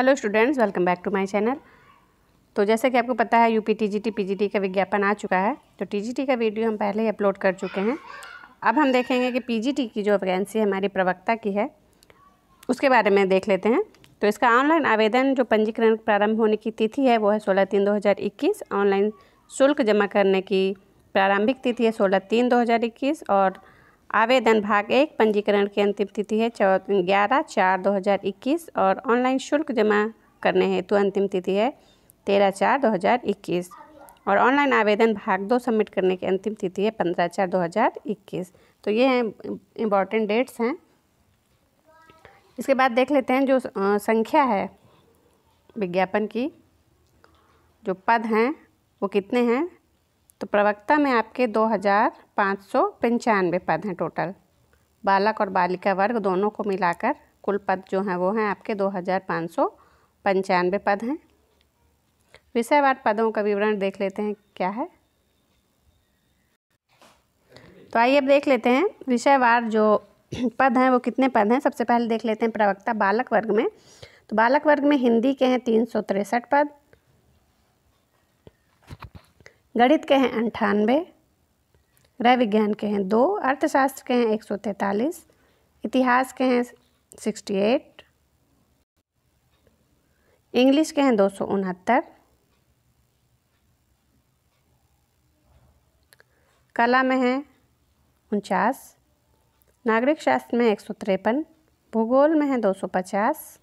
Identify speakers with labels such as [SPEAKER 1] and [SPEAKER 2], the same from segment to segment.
[SPEAKER 1] hello students welcome back to my channel तो जैसे कि आपको पता है यूपी टीजीटी पीजीटी का विज्ञापन आ चुका है तो टीजीटी का वीडियो हम पहले ही अपलोड कर चुके हैं अब हम देखेंगे कि पीजीटी की जो वैकेंसी हमारी प्रवक्ता की है उसके बारे में देख लेते हैं तो इसका ऑनलाइन आवेदन जो पंजीकरण प्रारंभ होने की तिथि है वो है सोलह तीन दो हज़ार इक्कीस ऑनलाइन शुल्क जमा करने की प्रारंभिक तिथि है सोलह तीन दो हज़ार इक्कीस और आवेदन भाग एक पंजीकरण की अंतिम तिथि है चौ ग्यारह चार दो हज़ार इक्कीस और ऑनलाइन शुल्क जमा करने हेतु अंतिम तिथि है तेरह चार दो हज़ार इक्कीस और ऑनलाइन आवेदन भाग दो सबमिट करने की अंतिम तिथि है पंद्रह चार दो हज़ार इक्कीस तो ये हैं इम्पॉर्टेंट डेट्स हैं इसके बाद देख लेते हैं जो संख्या है विज्ञापन की जो पद हैं वो कितने हैं तो प्रवक्ता में आपके दो हज़ार पाँच सौ पंचानवे पद हैं टोटल बालक और बालिका वर्ग दोनों को मिलाकर कुल पद जो हैं वो हैं आपके दो हज़ार पाँच सौ पंचानवे पद हैं विषयवार पदों का विवरण देख लेते हैं क्या है तो आइए अब देख लेते हैं विषयवार जो पद हैं वो कितने पद हैं सबसे पहले देख लेते हैं प्रवक्ता बालक वर्ग में तो बालक वर्ग में हिंदी के हैं तीन सौ तिरसठ पद गणित के हैं अंठानवे गृह विज्ञान के हैं दो अर्थशास्त्र के हैं एक सौ तैंतालीस इतिहास के हैं सिक्सटी एट इंग्लिश के हैं दो सौ उनहत्तर कला में हैं उनचास नागरिक शास्त्र में एक सौ तिरपन भूगोल में हैं दो सौ पचास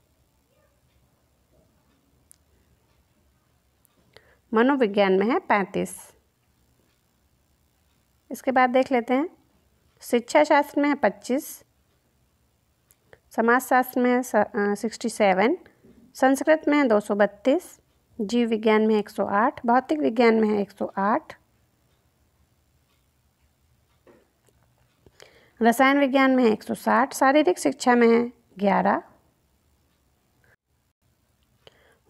[SPEAKER 1] मनोविज्ञान में है पैंतीस इसके बाद देख लेते हैं शिक्षा शास्त्र में है पच्चीस समाजशास्त्र में है सिक्सटी सेवन संस्कृत में है दो सौ बत्तीस जीव विज्ञान में एक सौ आठ भौतिक विज्ञान में है एक सौ आठ रसायन विज्ञान में है एक सौ साठ शारीरिक शिक्षा में है ग्यारह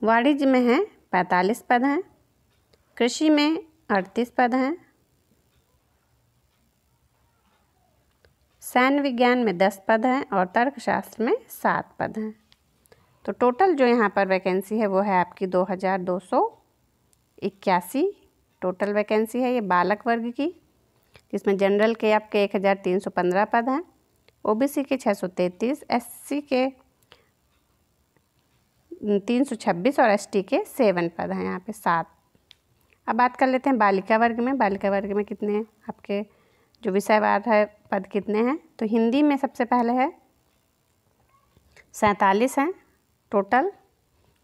[SPEAKER 1] वाणिज्य में है पैंतालीस पद हैं कृषि में अड़तीस पद हैं सैन्य विज्ञान में दस पद हैं और तर्कशास्त्र में सात पद हैं तो टोटल जो यहाँ पर वैकेंसी है वो है आपकी दो हज़ार दो सौ इक्यासी टोटल वैकेंसी है ये बालक वर्ग की जिसमें जनरल के आपके एक हज़ार तीन सौ पंद्रह पद हैं ओबीसी के छः सौ तैंतीस सी के तीन सौ छब्बीस और एसटी के सेवन पद हैं यहाँ पे सात अब बात कर लेते हैं बालिका वर्ग में बालिका वर्ग में कितने आपके जो विषयवार है पद कितने हैं तो हिंदी में सबसे पहले है सैंतालीस हैं टोटल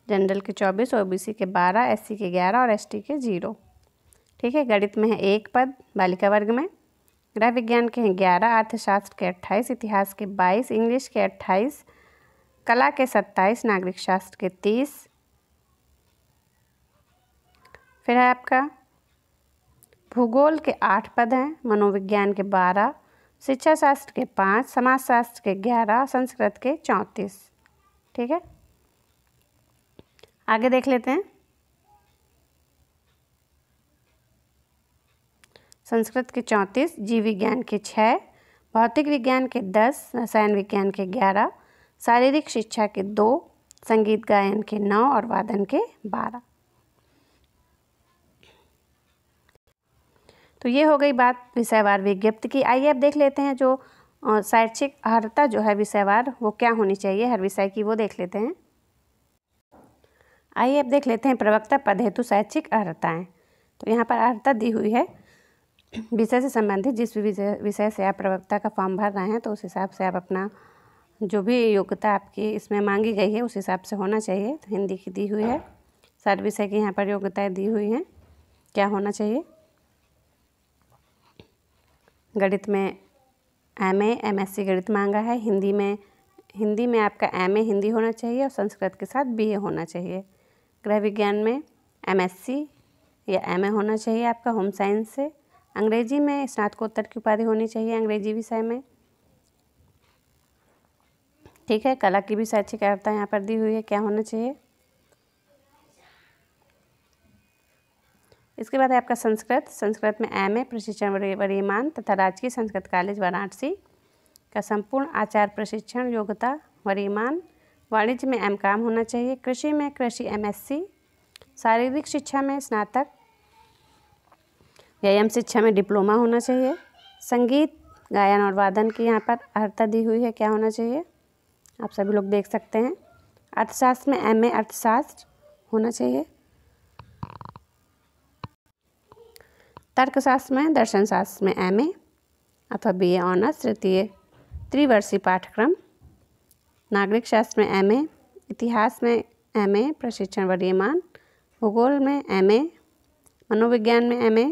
[SPEAKER 1] जनरल के चौबीस सी के बारह सी के ग्यारह और टी के जीरो ठीक है गणित में है एक पद बालिका वर्ग में गृह विज्ञान के हैं ग्यारह अर्थशास्त्र के अट्ठाईस इतिहास के बाईस इंग्लिश के अट्ठाईस कला के सत्ताईस नागरिक शास्त्र के तीस फिर है आपका भूगोल के आठ पद हैं मनोविज्ञान के बारह शिक्षा शास्त्र के पाँच समाजशास्त्र के ग्यारह संस्कृत के चौंतीस ठीक है आगे देख लेते हैं संस्कृत के चौंतीस जीव विज्ञान के छः भौतिक विज्ञान के दस रसायन विज्ञान के ग्यारह शारीरिक शिक्षा के दो संगीत गायन के नौ और वादन के बारह तो ये हो गई बात विषयवार विज्ञप्ति की आइए अब देख लेते हैं जो शैक्षिक अर्हता जो है विषयवार वो क्या होनी चाहिए हर विषय की वो देख लेते हैं आइए अब देख लेते हैं प्रवक्ता पद हेतु शैक्षिक अर्हताएँ तो यहाँ पर अर्ता दी हुई है विषय से संबंधित जिस भी विषय से आप प्रवक्ता का फॉर्म भर रहे हैं तो उस हिसाब से आप अपना जो भी योग्यता आपकी इसमें मांगी गई है उस हिसाब से होना चाहिए तो हिंदी की दी हुई है सारे विषय की यहाँ पर योग्यताएँ दी हुई हैं क्या होना चाहिए गणित में M A M S C गणित मांगा है हिंदी में हिंदी में आपका एम ए हिंदी होना चाहिए और संस्कृत के साथ बी ए होना चाहिए गृह विज्ञान में एम एस सी या एम ए होना चाहिए आपका होम साइंस से अंग्रेजी में स्नातकोत्तर की उपाधि होनी चाहिए अंग्रेजी विषय में ठीक है कला की भी शैक्षिक यहाँ पर दी हुई है क्या होना चाहिए इसके बाद है आपका संस्कृत संस्कृत में एम ए प्रशिक्षण वरिमान तथा राजकीय संस्कृत कॉलेज वाराणसी का संपूर्ण आचार प्रशिक्षण योग्यता वरिमान वाणिज्य में एम काम होना चाहिए कृषि में कृषि एमएससी शारीरिक शिक्षा में स्नातक व्यायाम शिक्षा में डिप्लोमा होना चाहिए संगीत गायन और वादन की यहाँ पर अर्हता दी हुई है क्या होना चाहिए आप सभी लोग देख सकते हैं अर्थशास्त्र में एम अर्थशास्त्र होना चाहिए तर्कशास्त्र में दर्शन शास्त्र में एम ए अथवा बी ए ऑनर्स तृतीय त्रिवर्षीय पाठ्यक्रम नागरिक शास्त्र में एम ए इतिहास में एम ए प्रशिक्षण वर्यमान भूगोल में एम ए मनोविज्ञान में एम ए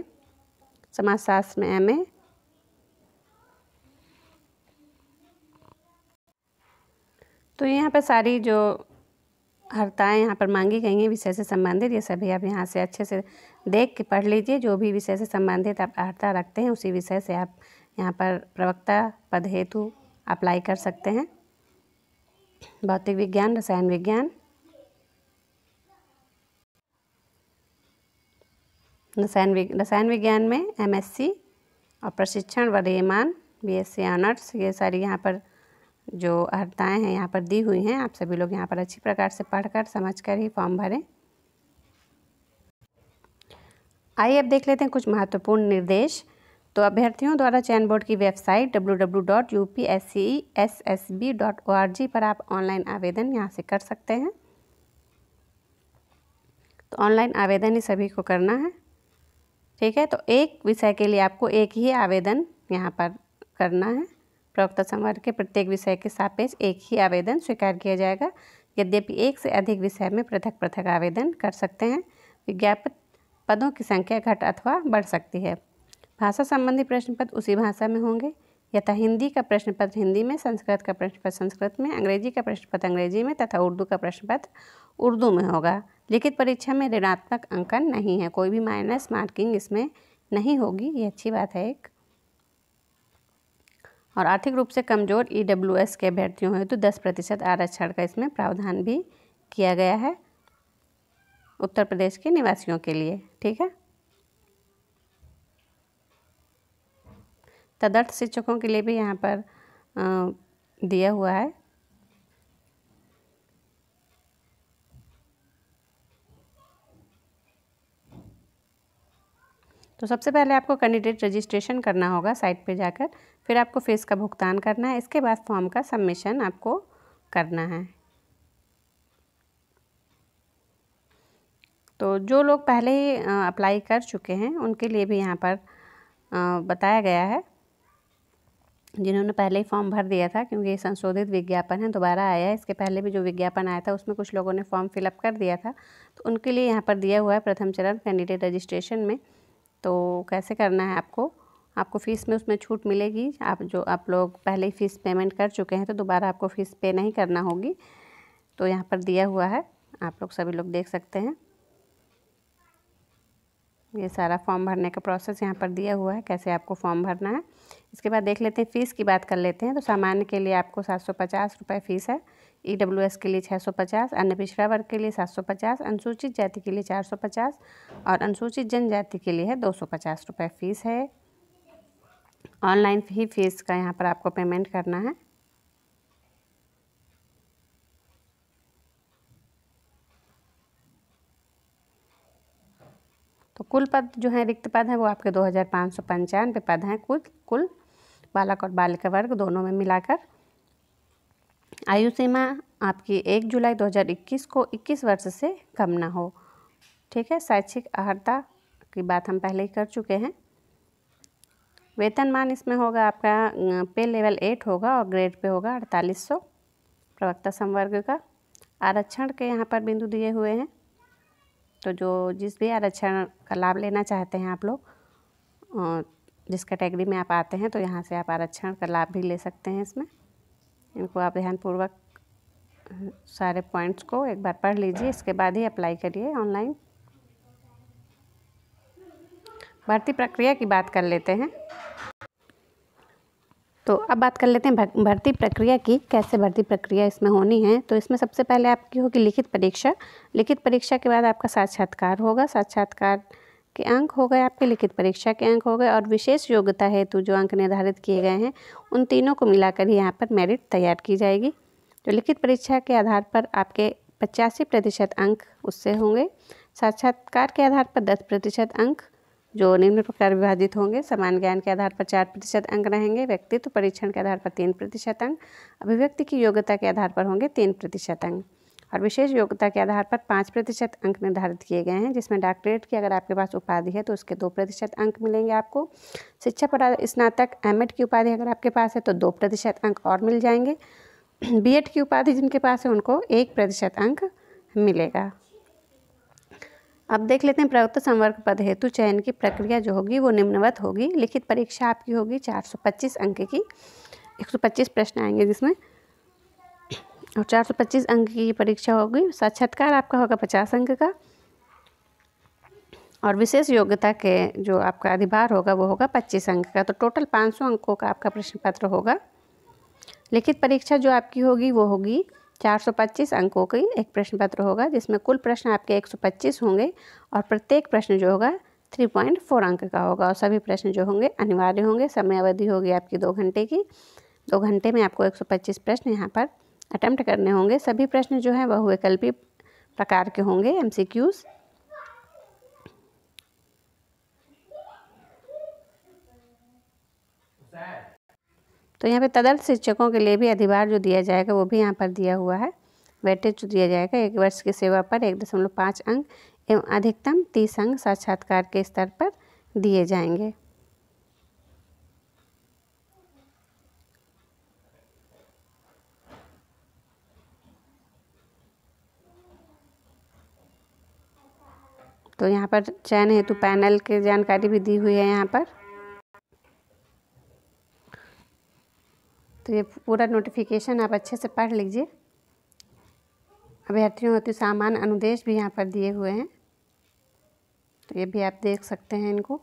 [SPEAKER 1] समाजशास्त्र में एम ए तो यहाँ पे सारी जो हर्ताएँ यहाँ पर मांगी गई हैं विषय से संबंधित ये सभी आप यहाँ से अच्छे से देख के पढ़ लीजिए जो भी विषय से संबंधित आप अर्ता रखते हैं उसी विषय से आप यहाँ पर प्रवक्ता पद हेतु अप्लाई कर सकते हैं भौतिक विज्ञान रसायन विज्ञान रसायन विज्ञ रसायन विज्ञान में एमएससी और प्रशिक्षण व रेमान सी ऑनर्स ये सारी यहाँ पर जो अर्ताएँ हैं यहाँ पर दी हुई हैं आप सभी लोग यहाँ पर अच्छी प्रकार से पढ़कर समझकर ही फॉर्म भरें आइए अब देख लेते हैं कुछ महत्वपूर्ण निर्देश तो अभ्यर्थियों द्वारा चयन बोर्ड की वेबसाइट जी पर आप ऑनलाइन आवेदन यहाँ से कर सकते हैं तो ऑनलाइन आवेदन ही सभी को करना है ठीक है तो एक विषय के लिए आपको एक ही आवेदन यहाँ पर करना है प्रवक्ता संवर्ग के प्रत्येक विषय के सापेक्ष एक ही आवेदन स्वीकार किया जाएगा यद्यपि एक से अधिक विषय में पृथक पृथक आवेदन कर सकते हैं विज्ञापन पदों की संख्या घट अथवा बढ़ सकती है भाषा संबंधी प्रश्न पद उसी भाषा में होंगे यथा हिंदी का प्रश्न पत्र हिंदी में संस्कृत का प्रश्न पत्र संस्कृत में अंग्रेजी का प्रश्न पत्र अंग्रेजी में तथा उर्दू का प्रश्न पत्र उर्दू में होगा लिखित परीक्षा में ऋणात्मक अंकन नहीं है कोई भी माइनस मार्किंग इसमें नहीं होगी ये अच्छी बात है एक और आर्थिक रूप से कमज़ोर ई e के अभ्यर्थियों हेतु तो दस प्रतिशत आरक्षण का इसमें प्रावधान भी किया गया है उत्तर प्रदेश के निवासियों के लिए ठीक है तदर्थ शिक्षकों के लिए भी यहाँ पर दिया हुआ है तो सबसे पहले आपको कैंडिडेट रजिस्ट्रेशन करना होगा साइट पे जाकर फिर आपको फ़ीस का भुगतान करना है इसके बाद फॉर्म का सबमिशन आपको करना है तो जो लोग पहले ही अप्लाई कर चुके हैं उनके लिए भी यहाँ पर बताया गया है जिन्होंने पहले ही फॉर्म भर दिया था क्योंकि ये संशोधित विज्ञापन है दोबारा आया है इसके पहले भी जो विज्ञापन आया था उसमें कुछ लोगों ने फॉर्म फिलअप कर दिया था तो उनके लिए यहाँ पर दिया हुआ है प्रथम चरण कैंडिडेट रजिस्ट्रेशन में तो कैसे करना है आपको आपको फ़ीस में उसमें छूट मिलेगी आप जो आप लोग पहले ही फ़ीस पेमेंट कर चुके हैं तो दोबारा आपको फ़ीस पे नहीं करना होगी तो यहाँ पर दिया हुआ है आप लोग सभी लोग देख सकते हैं ये सारा फॉर्म भरने का प्रोसेस यहाँ पर दिया हुआ है कैसे आपको फॉर्म भरना है इसके बाद देख लेते हैं फ़ीस की बात कर लेते हैं तो सामान्य के लिए आपको सात सौ पचास रुपये फ़ीस है ई डब्ल्यू एस के लिए 650 अन्य पिछड़ा वर्ग के लिए 750 अनुसूचित जाति के लिए 450 और अनुसूचित जनजाति के लिए है दो सौ रुपये फ़ीस है ऑनलाइन ही फीस का यहाँ पर आपको पेमेंट करना है तो कुल पद जो है रिक्त पद हैं वो आपके दो हज़ार पाँच सौ पंचानवे पद हैं कुल कुल बालक और बालिका वर्ग दोनों में मिलाकर आयु सीमा आपकी एक जुलाई 2021 को 21 वर्ष से कम ना हो ठीक है शैक्षिक अहर्ता की बात हम पहले ही कर चुके हैं वेतनमान इसमें होगा आपका पे लेवल एट होगा और ग्रेड पे होगा अड़तालीस सौ प्रवक्ता संवर्ग का आरक्षण के यहाँ पर बिंदु दिए हुए हैं तो जो जिस भी आरक्षण का लाभ लेना चाहते हैं आप लोग जिस कैटेगरी में आप आते हैं तो यहाँ से आप आरक्षण का लाभ भी ले सकते हैं इसमें इनको आप ध्यानपूर्वक सारे पॉइंट्स को एक बार पढ़ लीजिए इसके बाद ही अप्लाई करिए ऑनलाइन भर्ती प्रक्रिया की बात कर लेते हैं तो अब बात कर लेते हैं भर्ती प्रक्रिया की कैसे भर्ती प्रक्रिया इसमें होनी है तो इसमें सबसे पहले आपकी होगी लिखित परीक्षा लिखित परीक्षा के बाद आपका साक्षात्कार होगा साक्षात्कार के अंक हो गए आपके लिखित परीक्षा के अंक हो गए और विशेष योग्यता हेतु जो अंक निर्धारित किए गए हैं उन तीनों को मिलाकर ही यहाँ पर मेरिट तैयार की जाएगी तो लिखित परीक्षा के आधार पर आपके पचासी प्रतिशत अंक उससे होंगे साक्षात्कार के आधार पर दस प्रतिशत अंक जो निम्न प्रकार विभाजित होंगे समान ज्ञान के आधार पर चार प्रतिशत अंक रहेंगे व्यक्तित्व परीक्षण के आधार पर तीन प्रतिशत अंक अभिव्यक्ति की योग्यता के आधार पर होंगे तीन प्रतिशत अंक और विशेष योग्यता के आधार पर पाँच प्रतिशत अंक निर्धारित किए गए हैं जिसमें डॉक्टरेट की अगर आपके पास उपाधि है तो उसके दो प्रतिशत अंक मिलेंगे आपको शिक्षा पर स्नातक एम की उपाधि अगर आपके पास है तो दो प्रतिशत अंक और मिल जाएंगे बी की उपाधि जिनके पास है उनको एक प्रतिशत अंक मिलेगा अब देख लेते हैं प्रवृत्त संवर्ग पद हेतु चयन की प्रक्रिया जो होगी वो निम्नवत होगी लिखित परीक्षा आपकी होगी पच्चीस अंक की पच्चीस प्रश्न आएंगे जिसमें और चार सौ पच्चीस अंक की परीक्षा होगी साक्षात्कार आपका होगा पचास अंक का और विशेष योग्यता के जो आपका अधिभार होगा वो होगा पच्चीस अंक का तो टोटल पाँच सौ अंकों का आपका प्रश्न पत्र होगा लिखित परीक्षा जो आपकी होगी वो होगी चार सौ पच्चीस अंकों की एक प्रश्न पत्र होगा जिसमें कुल प्रश्न आपके एक सौ पच्चीस होंगे और प्रत्येक प्रश्न जो होगा थ्री पॉइंट फोर अंक का होगा और सभी प्रश्न जो होंगे अनिवार्य होंगे समय अवधि होगी आपकी दो घंटे की दो घंटे में आपको एक सौ पच्चीस प्रश्न यहाँ पर अटैम्प्ट करने होंगे सभी प्रश्न जो हैं वह वैकल्पिक प्रकार के होंगे एम सी क्यूज़ तो यहाँ पे तदर्थ शिक्षकों के लिए भी अधिभार जो दिया जाएगा वो भी यहाँ पर दिया हुआ है वेटेज जो दिया जाएगा एक वर्ष की सेवा पर एक दशमलव पाँच अंक एवं अधिकतम तीस अंक साक्षात्कार के स्तर पर दिए जाएंगे तो यहाँ पर चयन हेतु पैनल की जानकारी भी दी हुई है यहाँ पर तो ये पूरा नोटिफिकेशन आप अच्छे से पढ़ लीजिए अभ्यर्थियों हेतु सामान अनुदेश भी यहाँ पर दिए हुए हैं तो ये भी आप देख सकते हैं इनको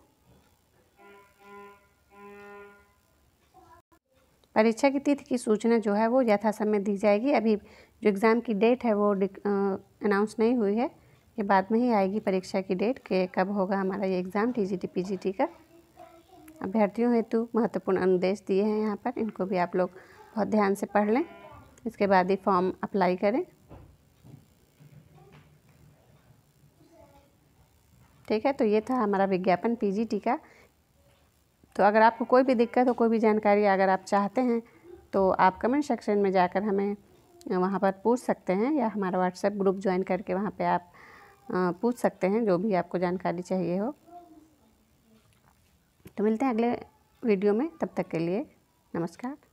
[SPEAKER 1] परीक्षा की तिथि की सूचना जो है वो यथासमय दी जाएगी अभी जो एग्ज़ाम की डेट है वो अनाउंस नहीं हुई है ये बाद में ही आएगी परीक्षा की डेट कि कब होगा हमारा ये exam T G T P G T का अभ्यर्थियों हेतु महत्वपूर्ण अनुदेश दिए हैं यहाँ पर इनको भी आप लोग बहुत ध्यान से पढ़ लें इसके बाद ही फॉर्म अप्लाई करें ठीक है तो ये था हमारा विज्ञापन पीजीटी का तो अगर आपको कोई भी दिक्कत हो कोई भी जानकारी अगर आप चाहते हैं तो आप कमेंट सेक्शन में जाकर हमें वहाँ पर पूछ सकते हैं या हमारा व्हाट्सएप ग्रुप ज्वाइन करके वहाँ पे आप पूछ सकते हैं जो भी आपको जानकारी चाहिए हो तो मिलते हैं अगले वीडियो में तब तक के लिए नमस्कार